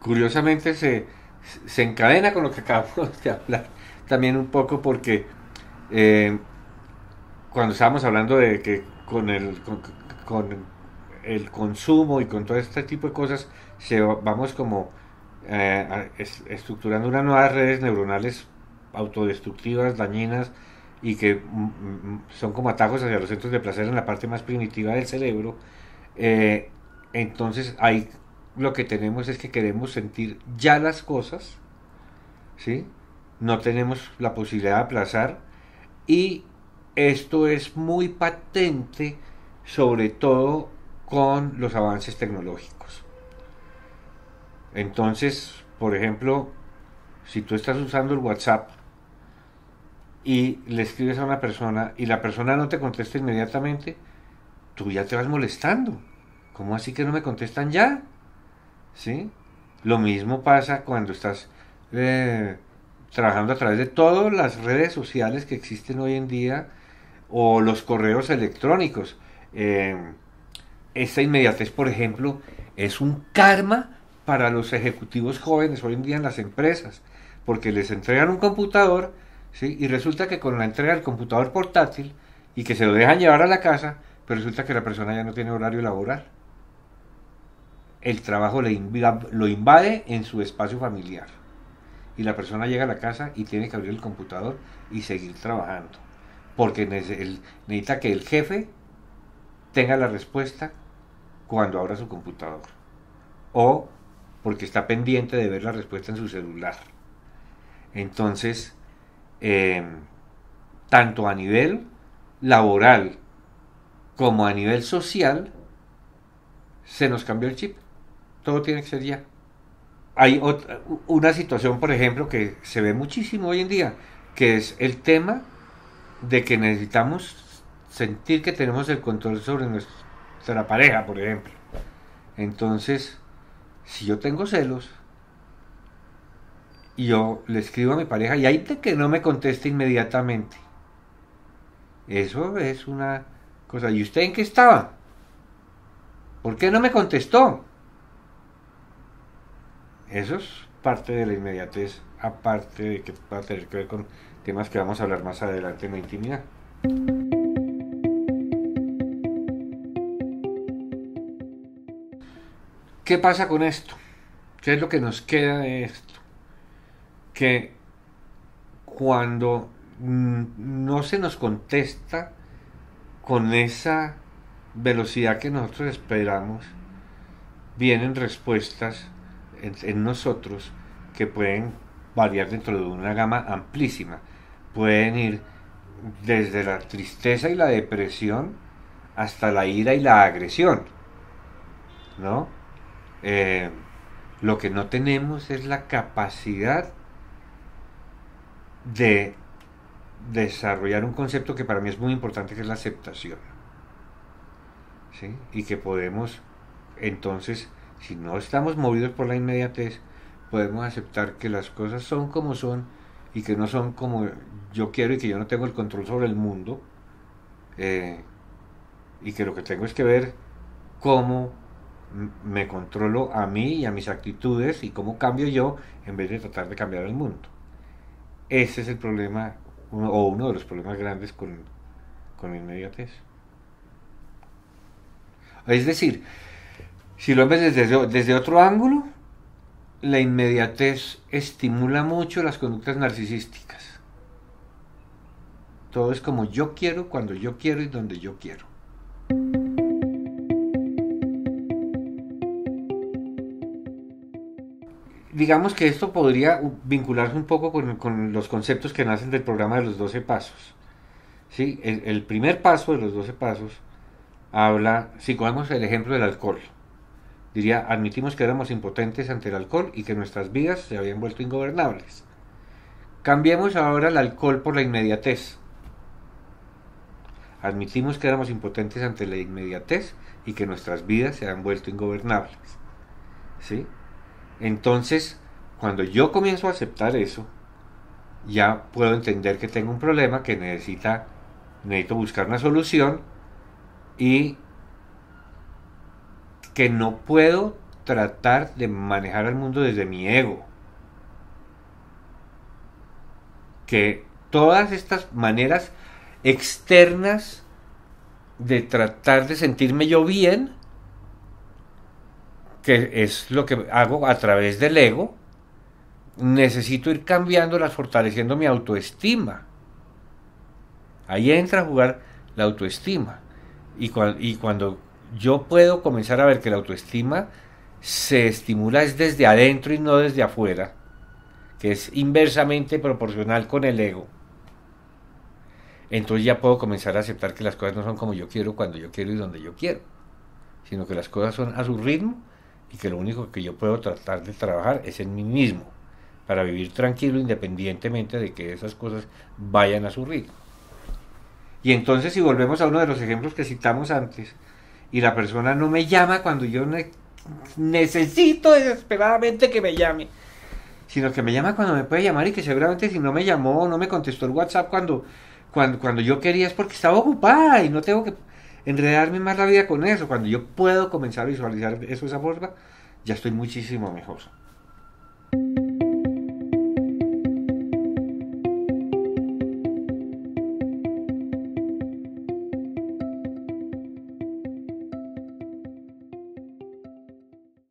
curiosamente se, encadena con lo que acabamos de hablar también un poco porque eh, cuando estábamos hablando de que con el, con, el consumo y con todo este tipo de cosas se, vamos como eh, estructurando unas nuevas redes neuronales autodestructivas, dañinas y que mm, mm, son como atajos hacia los centros de placer en la parte más primitiva del cerebro, eh, entonces hay lo que tenemos es que queremos sentir ya las cosas, ¿sí? No tenemos la posibilidad de aplazar y esto es muy patente, sobre todo con los avances tecnológicos. Entonces, por ejemplo, si tú estás usando el WhatsApp y le escribes a una persona y la persona no te contesta inmediatamente, tú ya te vas molestando. ¿Cómo así que no me contestan ya? ¿sí? Lo mismo pasa cuando estás eh, trabajando a través de todas las redes sociales que existen hoy en día o los correos electrónicos. Eh, esta inmediatez, por ejemplo, es un karma para los ejecutivos jóvenes hoy en día en las empresas, porque les entregan un computador ¿sí? y resulta que con la entrega del computador portátil y que se lo dejan llevar a la casa, pero resulta que la persona ya no tiene horario laboral el trabajo lo invade en su espacio familiar. Y la persona llega a la casa y tiene que abrir el computador y seguir trabajando. Porque necesita que el jefe tenga la respuesta cuando abra su computador. O porque está pendiente de ver la respuesta en su celular. Entonces, em, tanto a nivel laboral como a nivel social, se nos cambió el chip todo tiene que ser ya. Hay una situación, por ejemplo, que se ve muchísimo hoy en día, que es el tema de que necesitamos sentir que tenemos el control sobre nuestra pareja, por ejemplo. Entonces, si yo tengo celos y yo le escribo a mi pareja y hay de que no me conteste inmediatamente, eso es una cosa. ¿Y usted en qué estaba? ¿Por qué no me contestó? Eso es parte de la inmediatez, aparte de que va a tener que ver con temas que vamos a hablar más adelante en la intimidad. ¿Qué pasa con esto? ¿Qué es lo que nos queda de esto? Que cuando mm, no se nos contesta con esa velocidad que nosotros esperamos, vienen respuestas en, nosotros que pueden variar dentro de una gama amplísima. Pueden ir desde la tristeza y la depresión hasta la ira y la agresión. Eh, lo que no tenemos es la capacidad de desarrollar un concepto que para mí es muy importante, que es la aceptación. Y que podemos entonces si no estamos movidos por la inmediatez, podemos aceptar que las cosas son como son y que no son como yo quiero y que yo no tengo el control sobre el mundo. Eh, y que lo que tengo es que ver cómo me controlo a mí y a mis actitudes y cómo cambio yo en vez de tratar de cambiar el mundo. Ese es el problema, o uno de los problemas grandes con, con la inmediatez. Es decir, si lo ves desde, otro ángulo, la inmediatez estimula mucho las conductas narcisísticas. Todo es como yo quiero, cuando yo quiero y donde yo quiero. Digamos que esto podría vincularse un poco con, los conceptos que nacen del programa de los 12 pasos. ¿Sí? El, el primer paso de los 12 pasos habla, si cogemos el ejemplo del alcohol, diría, admitimos que éramos impotentes ante el alcohol y que nuestras vidas se habían vuelto ingobernables. Cambiemos ahora el alcohol por la inmediatez. Admitimos que éramos impotentes ante la inmediatez y que nuestras vidas se han vuelto ingobernables. ¿Sí? Entonces, cuando yo comienzo a aceptar eso, ya puedo entender que tengo un problema que necesita necesito buscar una solución y que no puedo tratar de manejar el mundo desde mi ego. Que todas estas maneras externas de tratar de sentirme yo bien, que es lo que hago a través del ego, necesito ir cambiándolas, fortaleciendo mi autoestima. Ahí entra a jugar la autoestima. Y, y cuando yo puedo comenzar a ver que la autoestima se estimula es desde adentro y no desde afuera, que es inversamente proporcional con el ego. Entonces ya puedo comenzar a aceptar que las cosas no son como yo quiero, cuando yo quiero y donde yo quiero, sino que las cosas son a su ritmo y que lo único que yo puedo tratar de trabajar es en mí mismo, para vivir tranquilo independientemente de que esas cosas vayan a su ritmo. Y entonces si volvemos a uno de los ejemplos que citamos antes, y la persona no me llama cuando yo necesito desesperadamente que me llame, sino que me llama cuando me puede llamar y que seguramente si no me llamó no me contestó el WhatsApp cuando, cuando, cuando yo quería es porque estaba ocupada y no tengo que enredarme más la vida con eso. Cuando yo puedo comenzar a visualizar eso de esa forma, ya estoy muchísimo mejor.